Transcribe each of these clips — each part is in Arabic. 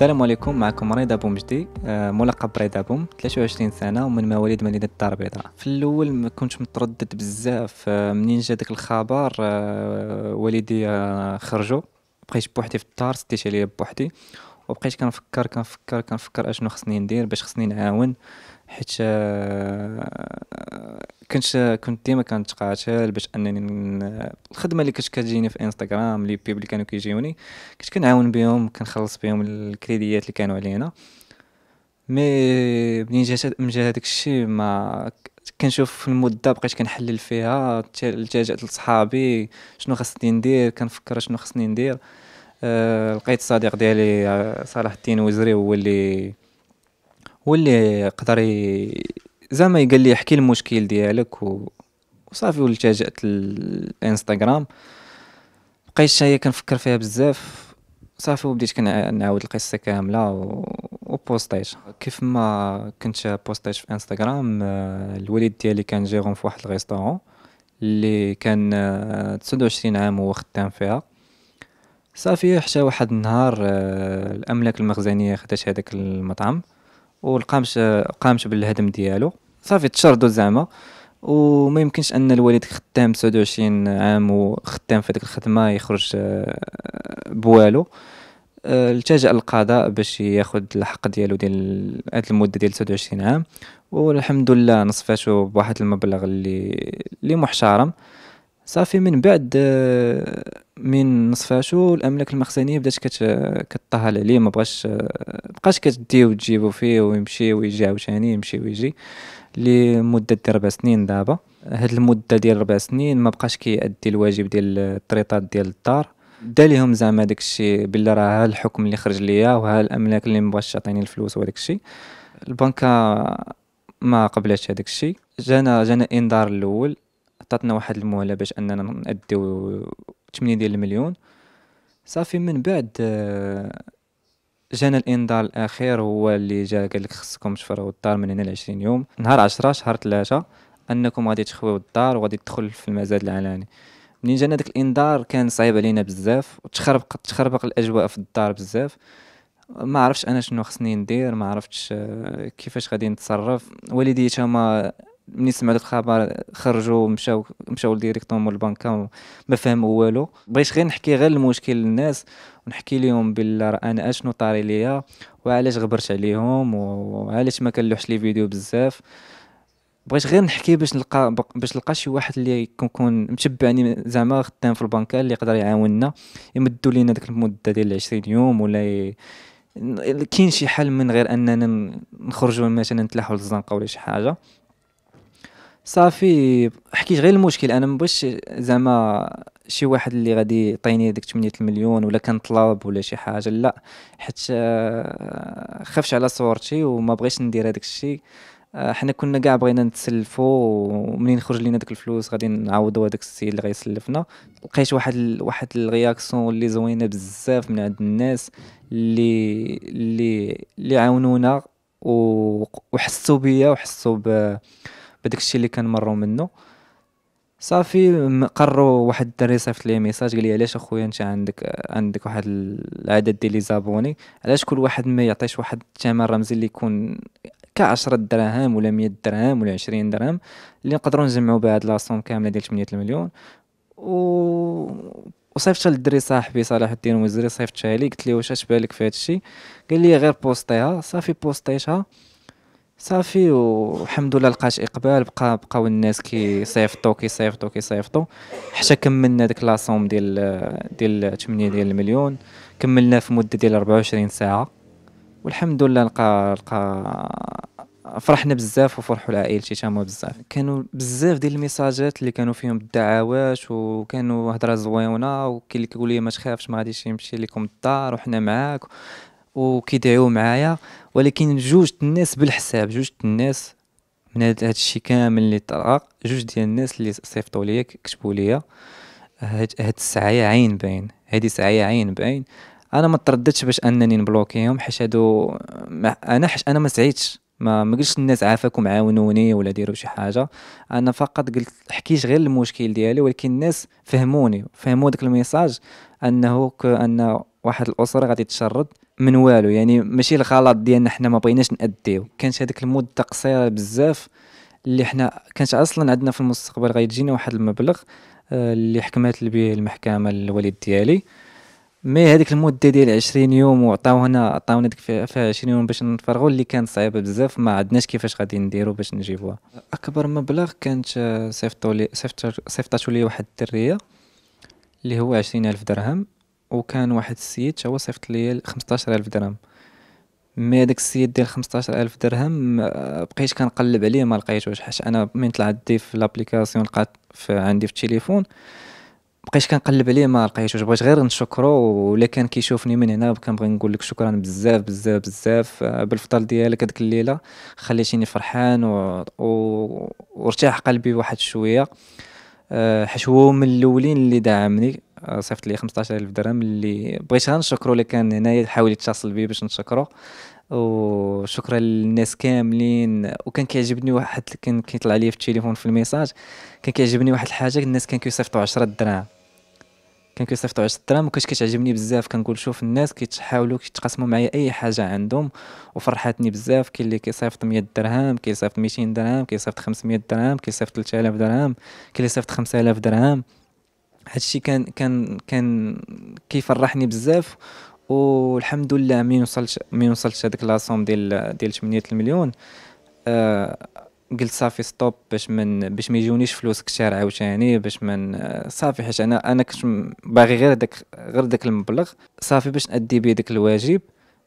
السلام عليكم معكم رضا بومجدي آه، ملقب رضا بوم 23 سنه ومن مواليد مدينه الدار البيضاء في الاول ما كنتش متردد بزاف آه، منين جا داك الخبر آه، والدي خرجوا بقيت بوحدي في الدار سديت عليا بوحدي وبقيت كنفكر كنفكر كنفكر اشنو خصني ندير باش خصني نعاون حيت آه، كنت آه، كنت ديما كنتقاتل باش انني الخدمه اللي كنت كتجيني في انستغرام لي بيب كانوا كيجيوني كنت كنعاون بهم كنخلص بهم الكريديات اللي كانوا علينا مي منين جات من جا الشيء ما كنشوف في المده بقيت كنحلل فيها التجأت لصحابي شنو خاصني ندير كنفكر شنو خاصني ندير أه لقيت الصديق ديالي آه، صلاح الدين وزري هو اللي هو واللي قدر زعما يقال لي احكي المشكل ديالك و... وصافي والتجأت الانستغرام بقيت شايه كنفكر فيها بزاف صافي وبديت كنعاود القصه كامله و... وبوستيت كيف ما كنت بوستيت في انستغرام آه، الوالد ديالي كان جيرون في واحد الريستورون اللي كان 29 آه، عام وهو خدام فيها صافي حتى واحد النهار آه، الاملاك المخزنيه خدات هذاك المطعم والقامش قامش بالهدم ديالو صافي تشردوا زعما وما يمكنش ان الوالد خدام 29 عام وخدام في هذيك الخدمه يخرج آه، بوالو آه، التجا القضاء باش ياخذ الحق ديالو ديال هاد المده ديال 29 عام والحمد لله نصفاتو بواحد المبلغ اللي اللي محترم صافي من بعد آه، من نص فاشو الاملاك المخزنيه بدات كتطهل عليه ما بغاش بقاش كديه وتجيبو فيه ويمشي ويجي عاوتاني يمشي ويجي لمده ديال ربع سنين دابا هاد المده ديال ربع سنين ما بقاش كيأدي الواجب ديال التريطات ديال الدار دا ليهم زعما داكشي الشيء باللي راه ها الحكم اللي خرج ليا وها الاملاك اللي مبغاش تعطيني الفلوس وهداك الشيء البنكه ما قبلتش هداك الشيء جانا جانا انذار الاول عطاتنا واحد المهله باش اننا ناديو 8 ديال المليون صافي من بعد آه، جانا الانذار الاخير هو اللي جا قال لك خصكم تفرغوا الدار من هنا ل 20 يوم نهار 10 شهر 3 انكم غادي تخويو الدار وغادي تدخل في المزاد العلاني منين جانا داك الانذار كان صعيب علينا بزاف وتخربق تخربق الاجواء في الدار بزاف ما عرفتش انا شنو خصني ندير ما عرفتش آه، كيفاش غادي نتصرف والدي تما ملي سمع الخبر خرجوا مشاو مشاو ديريكتوم للبنكه ما فهموا والو بغيت غير نحكي غير المشكل للناس ونحكي لهم بالله انا اشنو طاري ليا وعلاش غبرت عليهم وعلاش ما كنلوحش لي فيديو بزاف بغيت غير نحكي باش نلقى باش نلقى شي واحد اللي كون متبعني زعما خدام في البنكه اللي يقدر يعاوننا يمدوا لينا ديك المده ديال 20 يوم ولا ي... كاين شي حل من غير اننا نخرجوا مثلا نتلاحوا للزنقه ولا شي حاجه صافي حكيت غير المشكل انا مبغيتش زعما شي واحد اللي غادي يعطيني ديك 8 المليون ولا كنطلب ولا شي حاجه لا حيت آه، خفش على صورتي وما بغيتش ندير هذاك الشيء آه، حنا كنا كاع بغينا نتسلفوا ومنين خرج لينا داك الفلوس غادي نعوضوا هذاك السيد اللي غيسلفنا لقيت واحد ال... واحد الرياكسيون اللي زوينه بزاف من عند الناس اللي اللي اللي عاونونا و... وحسوا بيا وحسوا ب بداك الشيء اللي كنمروا منه صافي قرروا واحد الدري صيفط لي ميساج قال لي علاش اخويا انت عندك عندك واحد العدد ديال لي زابوني علاش كل واحد ما يعطيش واحد الثمن رمزي اللي يكون 10 دراهم ولا مية دراهم ولا عشرين درهم اللي نقدروا نجمعوا بها هاد لاصوم كامله ديال 8 المليون و وصيفطت للدري صاحبي صلاح الدين وزري صيفطتها لي قلت ليه واش اشبالك في هادشي قال لي غير بوستيها صافي بوستيتها صافي والحمد لله لقات اقبال بقى بقاو الناس كيصيفطوا كيصيفطوا كيصيفطوا حتى كملنا ديك لاصوم ديال ديال 8 ديال المليون كملنا في مده ديال 24 ساعه والحمد لله لقى لقى فرحنا بزاف وفرحوا لعائلتي تما بزاف كانوا بزاف ديال الميساجات اللي كانوا فيهم الدعوات وكانوا هضره زويونه وكاين اللي كيقول لي ما تخافش ما غاديش يمشي لكم الدار وحنا معاك وكيدعيو معايا ولكن جوج الناس بالحساب جوج الناس من هذا الشيء كامل اللي طرا جوج ديال الناس اللي صيفطوا ليا كتبوا ليا هاد السعايه عين باين هادي سعايه عين باين انا ما ترددتش باش انني نبلوكيهم حيت هادو انا حش انا ما سعيتش ما ما قلتش الناس عافاكم عاونوني ولا ديروا شي حاجه انا فقط قلت حكيت غير المشكل ديالي ولكن الناس فهموني فهموا داك الميساج انه ان واحد الاسره غادي تشرد من والو يعني ماشي الغلط ديالنا حنا ما بغيناش نأديو كانت هذيك المده قصيره بزاف اللي حنا كانت اصلا عندنا في المستقبل غيجينا واحد المبلغ آه، اللي حكمت به المحكمه الوالد ديالي مي هذيك المده ديال 20 يوم وعطاونا عطاونا ديك فيها 20 يوم باش نفرغوا اللي كانت صعيبه بزاف ما عندناش كيفاش غادي نديرو باش نجيبوها اكبر مبلغ كانت آه، صيفطوا لي صيفطاتو لي واحد الدريه اللي هو 20000 درهم وكان واحد السيد هو صيفط لي 15000 درهم مي داك السيد ديال 15000 درهم بقيت كنقلب عليه ما لقيتوش حيت انا من طلعت دي في لابليكاسيون لقات عندي في التليفون بقيت كنقلب عليه ما لقيتوش بغيت غير نشكرو ولا كان كيشوفني من هنا كنبغي نقول لك شكرا بزاف بزاف بزاف بالفضل ديالك هذيك الليله خليتيني فرحان و... و... وارتاح قلبي واحد شويه أه، حيت هو من الاولين اللي دعمني صيفط لي 15000 درهم اللي بغيت غنشكرو اللي كان هنايا حاول يتصل بي باش نشكرو وشكرا للناس كاملين وكان كيعجبني واحد كان كيطلع لي في التليفون في الميساج كان كيعجبني واحد الحاجه الناس كان كيصيفطوا 10 دراهم كان كيصيفطوا 10 دراهم وكاش كتعجبني بزاف كنقول شوف الناس كيتحاولوا كيتقاسموا معايا اي حاجه عندهم وفرحتني بزاف كاين اللي كيصيفط 100 درهم كيصيفط 200 درهم كيصيفط 500 درهم كيصيفط 3000 درهم كاين اللي صيفط 5000 درهم هادشي كان كان كان كيفرحني بزاف والحمد لله مين وصلت مين وصلت هذاك لاصوم ديال ديال 8 المليون آه قلت صافي ستوب باش من باش ما يجونيش فلوس كثار عاوتاني باش من صافي حيت انا انا كنت باغي غير داك غير داك المبلغ صافي باش نادي بيه داك الواجب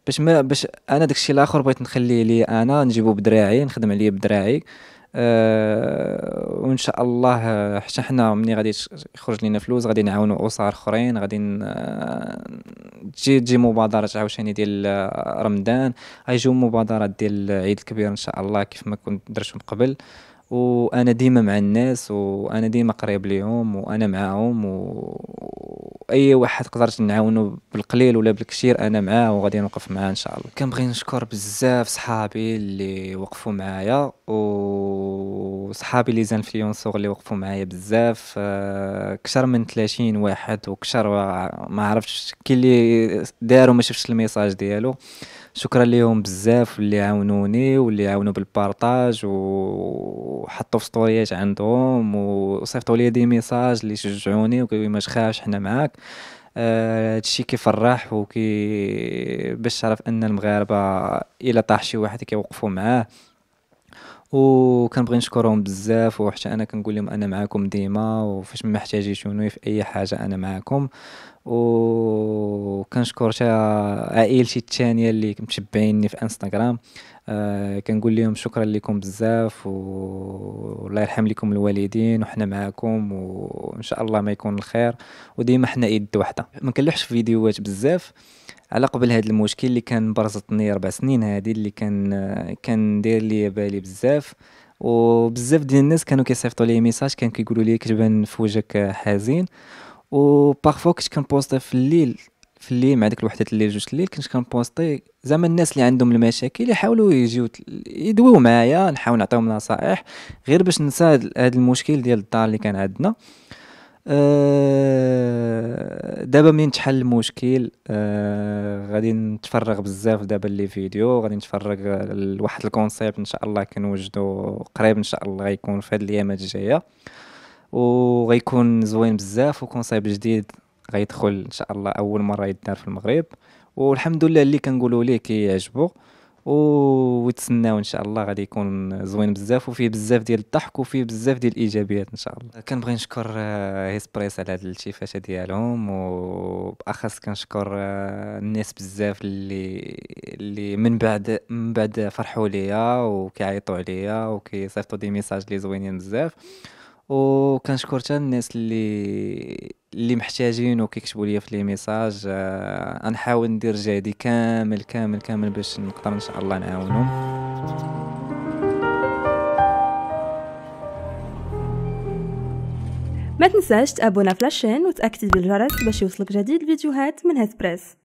باش ما باش انا داكشي الاخر بغيت نخليه لي انا نجيبو بدراعي نخدم عليه بدراعي أه وان شاء الله حتى حنا ملي غادي يخرج لنا فلوس غادي نعاونوا اسر اخرين غادي تجي تجي مبادرات عاوتاني ديال رمضان غيجيو مبادرات ديال العيد الكبير ان شاء الله كيف ما كنت درتهم من قبل وانا ديما مع الناس وانا ديما قريب ليهم وانا معاهم واي واحد قدرت نعاونو بالقليل ولا بالكثير انا معاه وغادي نوقف معاه ان شاء الله كنبغي نشكر بزاف صحابي اللي وقفوا معايا و وصحابي لي زانفلونسور اللي وقفوا معايا بزاف اكثر آه، من 30 واحد وكثر ما عرفتش كي اللي داروا ما شفتش الميساج ديالو شكرا ليهم بزاف اللي عاونوني واللي عاونوا بالبارطاج وحطوا في ستوريات عندهم وصيفطوا لي دي ميساج اللي شجعوني وقالوا ما تخافش حنا معاك آه، هادشي آه كيفرح وكي باش تعرف ان المغاربه الا طاح شي واحد كيوقفوا معاه وكنبغي نشكرهم بزاف وحتى انا كنقول لهم انا معاكم ديما وفاش ما احتاجيتوني في اي حاجه انا معاكم وكنشكر حتى عائلتي الثانيه اللي متبعيني في انستغرام آه كنقول لهم شكرا لكم بزاف والله يرحم لكم الوالدين وحنا معاكم وان شاء الله ما يكون الخير وديما حنا يد واحده ما كنلوحش في فيديوهات بزاف على قبل هذا المشكل اللي كان برزطني ربع سنين هذه اللي كان كان داير لي بالي بزاف وبزاف ديال الناس كانوا كيصيفطوا لي ميساج كان كيقولوا لي كتبان في وجهك حزين وبارفو كنت كنبوستي في الليل في الليل مع ديك الوحدات الليل جوج الليل كنت كنبوستي زعما الناس اللي عندهم المشاكل يحاولوا يجيو يدويو معايا نحاول نعطيهم نصائح غير باش ننسى هذا المشكل ديال الدار اللي كان عندنا آه، دابا منين تحل المشكل أه غادي نتفرغ بزاف دابا لي فيديو غادي نتفرغ لواحد الكونسيبت ان شاء الله كنوجدو قريب ان شاء الله غيكون في هذه الايامات الجايه وغيكون زوين بزاف وكونسيبت جديد غيدخل ان شاء الله اول مره يدار في المغرب والحمد لله اللي كنقولوا ليه كيعجبو كي وتسناو ان شاء الله غادي يكون زوين بزاف وفيه بزاف ديال الضحك وفيه بزاف ديال الايجابيات ان شاء الله كنبغي نشكر آه، هيسبريس على هذه الشيفاشه ديالهم وباخص كنشكر آه، الناس بزاف اللي اللي من بعد من بعد فرحوا ليا وكيعيطوا عليا وكيصيفطوا دي ميساج اللي زوينين بزاف وكنشكر حتى الناس اللي اللي محتاجين وكيكتبوا لي في لي ميساج آه ندير جهدي كامل كامل كامل باش نقدر ان شاء الله نعاونهم ما تنساش تابونا فلاشين وتاكتب الجرس باش يوصلك جديد الفيديوهات من هاد بريس